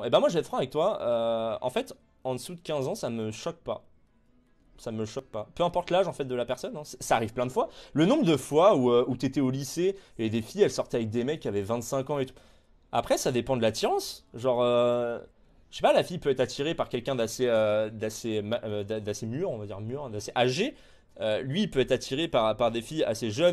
Oh, et eh ben moi je vais être franc avec toi, euh, en fait en dessous de 15 ans ça me choque pas. Ça me choque pas. Peu importe l'âge en fait de la personne, hein, ça arrive plein de fois. Le nombre de fois où, tu euh, où t'étais au lycée et des filles elles sortaient avec des mecs qui avaient 25 ans et tout. Après ça dépend de l'attirance. Genre, euh, je sais pas, la fille peut être attirée par quelqu'un d'assez d'assez mûr, on va dire mûr, d'assez âgé. lui il peut être attiré par, par des filles assez jeunes.